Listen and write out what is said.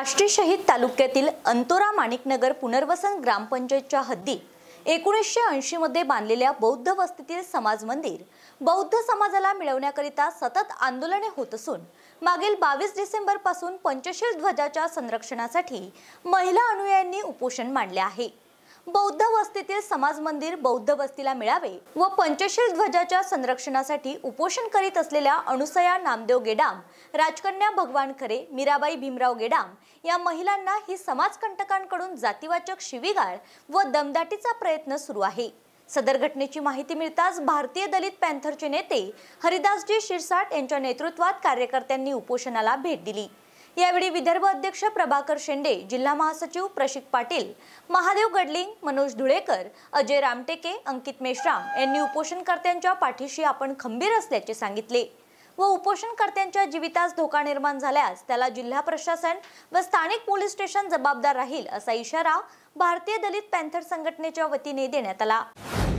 आष्टी शहीद तालुक्यातील अंतोरा माणिकनगर पुनर्वसन ग्रामपंचायतच्या हद्दी एकोणीसशे ऐंशीमध्ये बांधलेल्या बौद्ध वस्तीतील समाज मंदिर बौद्ध समाजाला मिळवण्याकरिता सतत आंदोलने होत असून मागील बावीस डिसेंबरपासून पंचशील ध्वजाच्या संरक्षणासाठी महिला अनुयायांनी उपोषण मांडले आहे बौद्ध वस्तीतील समाज मंदिर बौद्ध वस्तीला मिळावे व पंचशील ध्वजाच्या संरक्षणासाठी उपोषण करीत असलेल्या अनुसया नामदेव गेडाम राजकन्या भगवान खरे मीराबाई भीमराव गेडाम या महिलांना ही समाजकंटकांकडून जातीवाचक शिवीगाळ व दमदाटीचा प्रयत्न सुरू आहे सदर घटनेची माहिती मिळताच भारतीय दलित पॅन्थरचे नेते हरिदासजी शिरसाट यांच्या नेतृत्वात कार्यकर्त्यांनी उपोषणाला भेट दिली यावेळी विदर्भ अध्यक्ष प्रभाकर शेंडे जिल्हा महासचिव प्रशिक पाटील महादेव गडलिंग मनोज धुळेकर अजय रामटेके अंकित मेश्राम यांनी उपोषणकर्त्यांच्या पाठीशी आपण खंबीर असल्याचे सांगितले व उपोषणकर्त्यांच्या जीवितास धोका निर्माण झाल्यास त्याला जिल्हा प्रशासन व स्थानिक पोलीस स्टेशन जबाबदार राहील असा इशारा भारतीय दलित पॅन्थर संघटनेच्या वतीने देण्यात आला